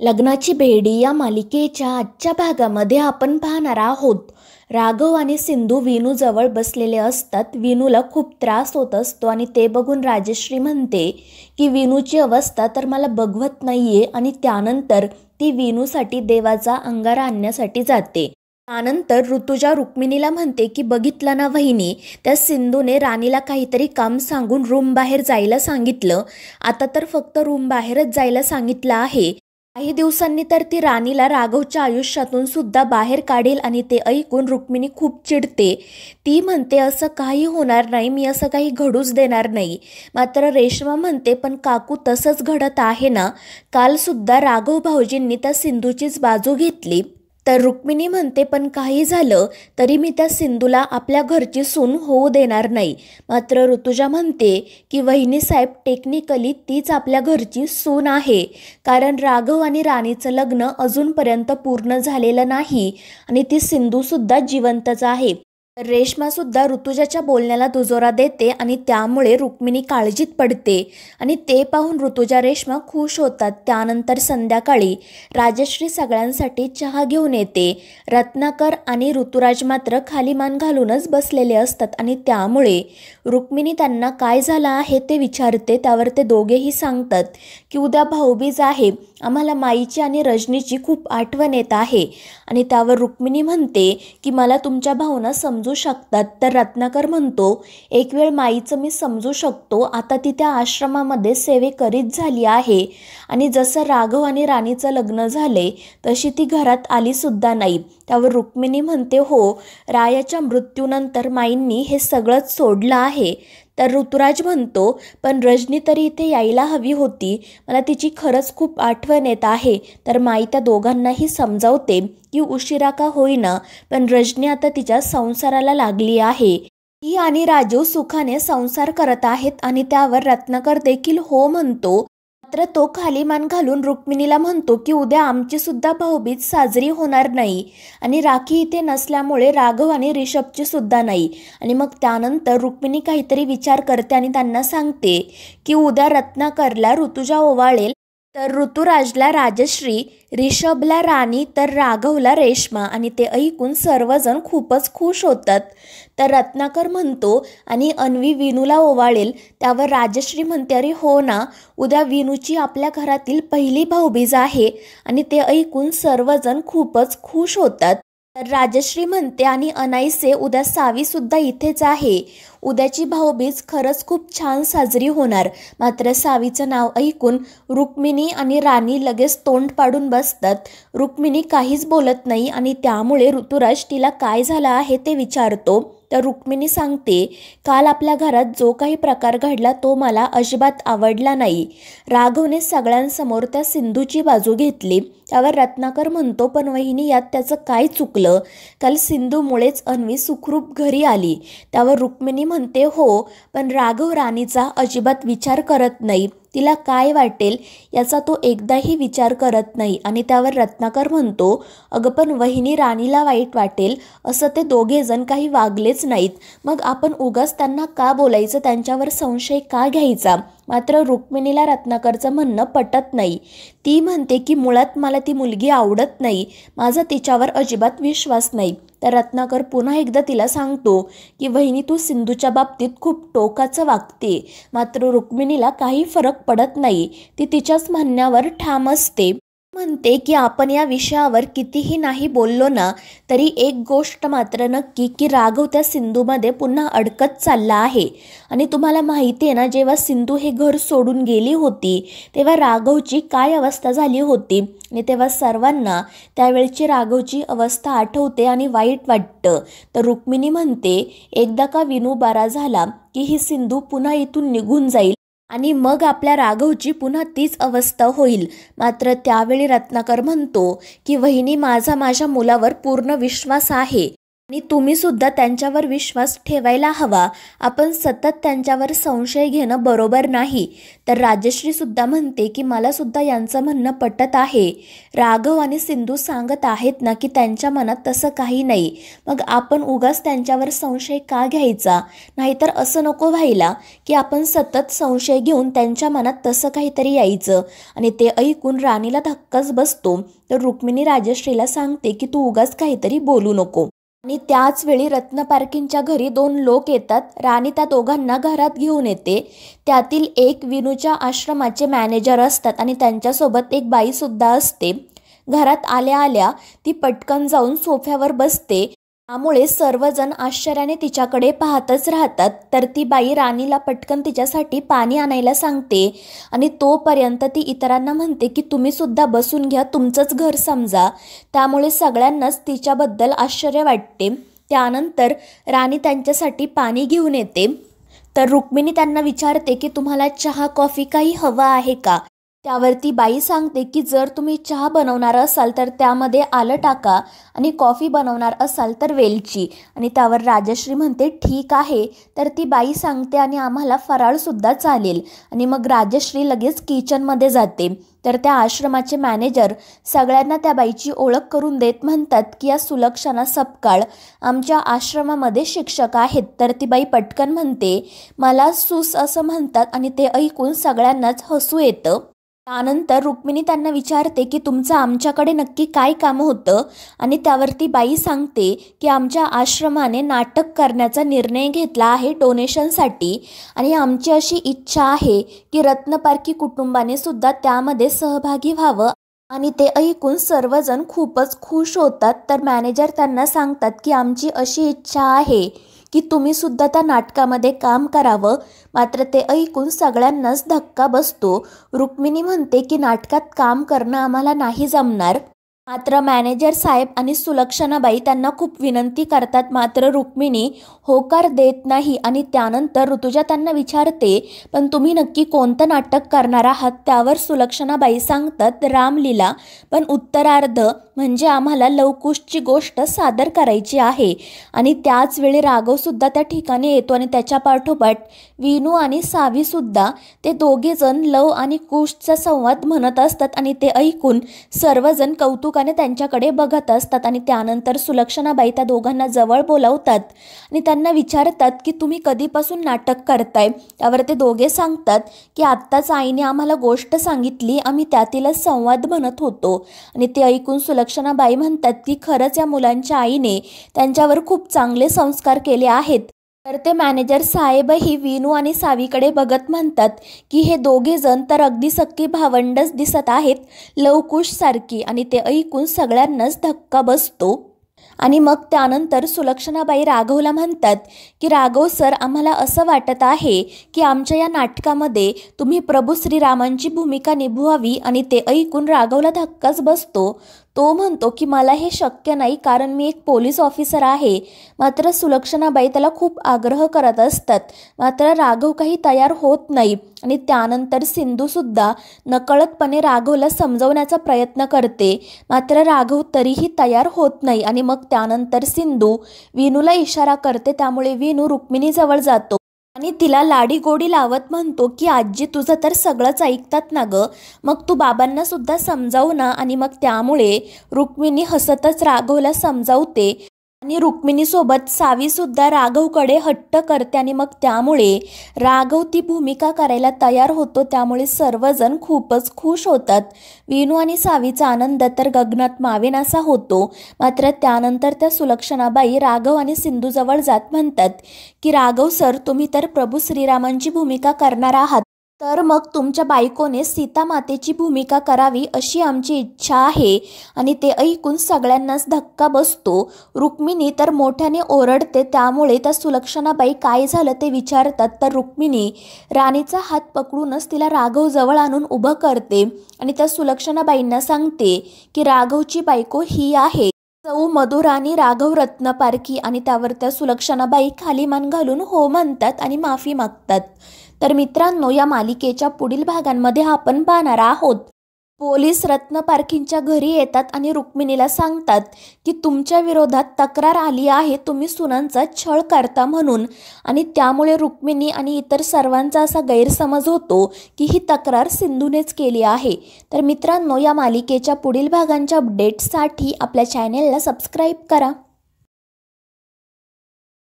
लग्नाची भेडी या मालिकेच्या आजच्या भागामध्ये आपण पाहणार आहोत राघव आणि सिंधू विनूजवळ बसलेले असतात विनूला खूप त्रास होत असतो आणि ते बघून राजश्री म्हणते की विनूची अवस्था तर मला बघवत नाहीये आणि त्यानंतर ती विनूसाठी देवाचा अंगार आणण्यासाठी जाते त्यानंतर ऋतुजा रुक्मिणीला म्हणते की बघितलं ना वहिनी त्या सिंधूने राणीला काहीतरी काम सांगून रूम बाहेर जायला सांगितलं आता तर फक्त रूम बाहेरच जायला सांगितलं आहे काही दिवसांनी तर ती राणीला राघवच्या आयुष्यातून सुद्धा बाहेर काढेल आणि ते ऐकून रुक्मिणी खूप चिडते ती म्हणते असं काही होणार नाही मी असं काही घडूच देणार नाही मात्र रेश्मा म्हणते पण काकू तसंच घडत आहे ना कालसुद्धा राघव भाऊजींनी त्या सिंधूचीच बाजू घेतली तर रुक्मिणी म्हणते पण काही झालं तरी मी त्या सिंधूला आपल्या घरची सून होऊ देणार नाही मात्र ऋतुजा म्हणते की वहिनी टेक्निकली तीच आपल्या घरची सून आहे कारण राघव आणि राणीचं लग्न अजूनपर्यंत पूर्ण झालेलं नाही आणि ती सिंधूसुद्धा जिवंतच आहे सुद्धा ऋतुजाच्या बोलण्याला दुजोरा देते आणि त्यामुळे रुक्मिणी काळजीत पडते आणि ते पाहून ऋतुजा रेश्मा खुश होतात त्यानंतर संध्याकाळी राजश्री सगळ्यांसाठी चहा घेऊन येते रत्नाकर आणि ऋतुराज मात्र खाली मान घालूनच बसलेले असतात आणि त्यामुळे रुक्मिणी त्यांना काय झालं आहे ते विचारते त्यावर ते दोघेही सांगतात की उद्या भाऊबीज आहे आम्हाला माईची आणि रजनीची खूप आठवण येत आहे आणि त्यावर रुक्मिणी म्हणते की मला तुमच्या भावना समजू शकतात तर रत्नाकर म्हणतो एक वेळ माईचं मी समजू शकतो आता ती त्या आश्रमामध्ये सेवे करीत झाली आहे आणि जसं राघव आणि राणीचं लग्न झाले तशी ती घरात आलीसुद्धा नाही त्यावर रुक्मिणी म्हणते हो रायाच्या मृत्यूनंतर माईंनी हे सगळंच सोडलं आहे तर ऋतुराज म्हणतो पण रजनी तरी इथे यायला हवी होती मला तिची खरंच खूप आठवण येत आहे तर माई त्या दोघांनाही समजावते की उशिरा का होईना पण रजनी आता तिच्या संसाराला लागली आहे ती आणि राजू सुखाने संसार करत आहेत आणि त्यावर रत्नाकर देखील हो म्हणतो मात्र तो खाली मान घालून रुक्मिणीला म्हणतो की उद्या आमची सुद्धा भाऊबीज साजरी होणार नाही आणि राखी इथे नसल्यामुळे राघव आणि रिषभची सुद्धा नाही आणि मग त्यानंतर रुक्मिणी काहीतरी विचार करते आणि त्यांना सांगते की उद्या रत्नाकरला ऋतुजा ओवाळेल तर ऋतुराजला राजश्री रिषभला राणी तर राघवला रेश्मा आणि ते ऐकून सर्वजण खूपच खुश होतात तर रत्नाकर म्हणतो आणि अन्वी विनूला ओवाळेल त्यावर राजश्री म्हणते अरे हो ना उद्या विनूची आपल्या घरातील पहिली भाऊबीज आहे आणि ते ऐकून सर्वजण खूपच खुश होतात तर राजश्री म्हणते आणि अनाईसे उद्या सावीसुद्धा इथेच आहे उद्याची भाऊबीज खरंच खूप छान साजरी होणार मात्र सावीचं नाव ऐकून रुक्मिणी आणि राणी लगेच तोंड पाडून बसतात रुक्मिणी काहीच बोलत नाही आणि त्यामुळे ऋतुराज तिला काय झालं आहे ते विचारतो तर रुक्मिणी सांगते काल आपल्या घरात जो काही प्रकार घडला तो मला अजिबात आवडला नाही राघवने सगळ्यांसमोर त्या सिंधूची बाजू घेतली त्यावर रत्नाकर म्हणतो पण वहिनी यात त्याचं काय चुकलं काल सिंधूमुळेच अन्वी सुखरूप घरी आली त्यावर रुक्मिणी म्हणते हो पण राघव राणीचा अजिबात विचार करत नाही तिला काय वाटेल याचा तो एकदाही विचार करत नाही आणि त्यावर रत्नाकर म्हणतो अगं पण वहिनी राणीला वाईट वाटेल असं ते दोघेजण काही वागलेच नाहीत मग आपण उगाच त्यांना का बोलायचं त्यांच्यावर संशय का घ्यायचा मात्र रुक्मिणीला रत्नाकरचं म्हणणं पटत नाही ती म्हणते की मुळात मला ती मुलगी आवडत नाही माझा तिच्यावर अजिबात विश्वास नाही तर रत्नाकर पुन्हा एकदा तिला सांगतो की वहिनी तू सिंधूच्या बाबतीत खूप टोकाचं वागते मात्र रुक्मिणीला काही फरक पडत नाही ती तिच्याच म्हणण्यावर ठाम असते म्हणते की आपण या विषयावर कितीही नाही बोललो ना तरी एक गोष्ट मात्र नक्की की राघव त्या सिंधूमध्ये पुन्हा अडकत चालला आहे आणि तुम्हाला माहिती आहे ना जेव्हा सिंधू हे घर सोडून गेली होती तेव्हा राघवची काय अवस्था झाली होती आणि तेव्हा सर्वांना त्यावेळची राघवची अवस्था आठवते आणि वाईट वाटतं तर रुक्मिणी म्हणते एकदा का विनू बारा झाला की ही सिंधू पुन्हा इथून निघून जाईल आणि मग आपल्या राघवची पुन्हा तीच अवस्था होईल मात्र त्यावेळी रत्नाकर म्हणतो की वहिनी माझा माझ्या मुलावर पूर्ण विश्वास आहे आणि तुम्ही सुद्धा त्यांच्यावर विश्वास ठेवायला हवा आपण सतत त्यांच्यावर संशय घेणं बरोबर नाही तर राजश्री सुद्धा म्हणते की मला सुद्धा यांचं म्हणणं पटत आहे राघव आणि सिंधू सांगत आहेत ना की त्यांच्या मनात तसं काही नाही मग आपण उगाच त्यांच्यावर संशय का घ्यायचा नाहीतर असं नको व्हायला की आपण सतत संशय घेऊन त्यांच्या मनात तसं काहीतरी यायचं आणि ते ऐकून राणीला धक्काच बसतो तर रुक्मिणी राजश्रीला सांगते की तू उगाच काहीतरी बोलू नको आणि त्याच वेळी रत्न पार्किंगच्या घरी दोन लोक येतात राणी त्या दोघांना घरात घेऊन येते त्यातील एक विनूच्या आश्रमाचे मॅनेजर असतात आणि त्यांच्यासोबत एक बाईसुद्धा असते घरात आल्या आल्या ती पटकन जाऊन सोफ्यावर बसते त्यामुळे सर्वजण आश्चर्याने तिच्याकडे पाहतच राहतात तर ती बाई राणीला पटकन तिच्यासाठी पाणी आणायला सांगते आणि तोपर्यंत ती इतरांना म्हणते की तुम्ही सुद्धा बसून घ्या तुमचंच घर समजा त्यामुळे सगळ्यांनाच तिच्याबद्दल आश्चर्य वाटते त्यानंतर राणी त्यांच्यासाठी पाणी घेऊन येते तर रुक्मिणी त्यांना विचारते की तुम्हाला चहा कॉफी काही हवा आहे का त्यावर ती बाई सांगते की जर तुम्ही चहा बनवणार असाल तर त्यामध्ये आलं टाका आणि कॉफी बनवणार असाल तर वेलची आणि त्यावर राजश्री म्हणते ठीक आहे तर ती बाई सांगते आणि आम्हाला फराळसुद्धा चालेल आणि मग राजश्री लगेच किचनमध्ये जाते तर त्या आश्रमाचे मॅनेजर सगळ्यांना त्या बाईची ओळख करून देत म्हणतात की या सुलक्षणा सपकाळ आमच्या आश्रमामध्ये शिक्षक आहेत तर ती बाई पटकन म्हणते मला सुस असं म्हणतात आणि ते ऐकून सगळ्यांनाच हसू येतं त्यानंतर रुक्मिणी त्यांना विचारते की तुमचं आमच्याकडे नक्की काय काम होतं आणि त्यावरती बाई सांगते की आमच्या आश्रमाने नाटक करण्याचा निर्णय घेतला आहे डोनेशनसाठी आणि आमची अशी इच्छा आहे की रत्नपारखी कुटुंबाने सुद्धा त्यामध्ये सहभागी व्हावं आणि ते ऐकून सर्वजण खूपच खुश होतात तर मॅनेजर त्यांना सांगतात की आमची अशी इच्छा आहे की तुम्ही सुद्धा त्या नाटकामध्ये काम करावं मात्र ते ऐकून सगळ्यांनाच धक्का बसतो रुक्मिणी म्हणते की नाटकात काम करणं आम्हाला नाही जमणार मात्र मॅनेजर साहेब आणि सुलक्षणाबाई त्यांना खूप विनंती करतात मात्र रुक्मिणी होकार देत नाही आणि त्यानंतर ऋतुजा त्यांना विचारते पण तुम्ही नक्की कोणतं नाटक करणार आहात त्यावर सुलक्षणाबाई सांगतात रामलीला पण उत्तरार्ध म्हणजे आम्हाला लवकुशची गोष्ट सादर करायची आहे आणि त्याच वेळी राघवसुद्धा त्या ठिकाणी येतो आणि त्याच्या पाठोपाठ विनू आणि सावीसुद्धा ते दोघेजण लव आणि कुशचा संवाद म्हणत असतात आणि ते ऐकून सर्वजण कौतुक कौतुकाने त्यांच्याकडे बघत असतात आणि त्यानंतर सुलक्षणाबाई त्या दोघांना जवळ बोलावतात आणि त्यांना विचारतात की तुम्ही कधीपासून नाटक करताय त्यावर ते दोघे सांगतात की आत्ताच आईने आम्हाला गोष्ट सांगितली आम्ही त्यातीलच संवाद म्हणत होतो आणि ते ऐकून सुलक्षणाबाई म्हणतात की खरंच या मुलांच्या आईने त्यांच्यावर खूप चांगले संस्कार केले आहेत तर ते मॅनेजर साहेबही विनू आणि सावीकडे बघत म्हणतात की हे दोघे जण तर अगदी सक्की भावंडच दिसत आहेत सारखी आणि ते ऐकून सगळ्यांनाच धक्का बसतो आणि मग त्यानंतर सुलक्षणाबाई राघवला म्हणतात की राघव सर आम्हाला असं वाटत आहे की आमच्या या नाटकामध्ये तुम्ही प्रभू श्रीरामांची भूमिका निभवावी आणि ते ऐकून राघवला धक्काच बसतो तो म्हणतो की मला हे शक्य नाही कारण मी एक पोलीस ऑफिसर आहे मात्र सुलक्षणाबाई त्याला खूप आग्रह करत असतात मात्र राघव काही तयार होत नाही आणि त्यानंतर सिंधूसुद्धा नकळतपणे राघवला समजवण्याचा प्रयत्न करते मात्र राघव तरीही तयार होत नाही आणि मग त्यानंतर सिंधू विनूला इशारा करते त्यामुळे विनू रुक्मिणीजवळ जातो आणि तिला लाडी गोडी लावत म्हणतो की आजी तुझं तर सगळंच ऐकतात ना ग मग तू बाबांना सुद्धा समजावू ना आणि मग त्यामुळे रुक्मिणी हसतच राघवला समजावते आणि रुक्मिणीसोबत सावीसुद्धा राघवकडे हट्ट करते आणि मग त्यामुळे राघव ती भूमिका करायला तयार होतो त्यामुळे सर्वजण खूपच खुश होतात विनू आणि सावीचा आनंद तर गगनात मावेन असा होतो मात्र त्यानंतर त्या सुलक्षणाबाई राघव आणि सिंधूजवळ जात म्हणतात की राघव सर तुम्ही तर प्रभू श्रीरामांची भूमिका करणार आहात तर मग तुमच्या बायकोने सीतामातेची भूमिका करावी अशी आमची इच्छा आहे आणि ते ऐकून सगळ्यांनाच धक्का बसतो रुक्मिणी तर मोठ्याने ओरडते त्यामुळे त्या सुलक्षणाबाई काय झालं ते विचारतात तर रुक्मिणी राणीचा हात पकडूनच तिला राघव जवळ आणून उभं करते आणि त्या सुलक्षणाबाईंना सांगते की राघवची बायको ही आहे चौ मधुराणी राघव पारखी आणि त्यावर त्या सुलक्षणाबाई खाली मान घालून हो म्हणतात आणि माफी मागतात तर मित्रांनो या मालिकेच्या पुढील भागांमध्ये आपण पाहणार आहोत पोलीस रत्न घरी येतात आणि रुक्मिणीला सांगतात की तुमच्या विरोधात तक्रार आली आहे तुम्ही सुनांचा छळ करता म्हणून आणि त्यामुळे रुक्मिणी आणि इतर सर्वांचा असा गैरसमज होतो की ही तक्रार सिंधूनेच केली आहे तर मित्रांनो या मालिकेच्या पुढील भागांच्या अपडेट्ससाठी आपल्या चॅनेलला सबस्क्राईब करा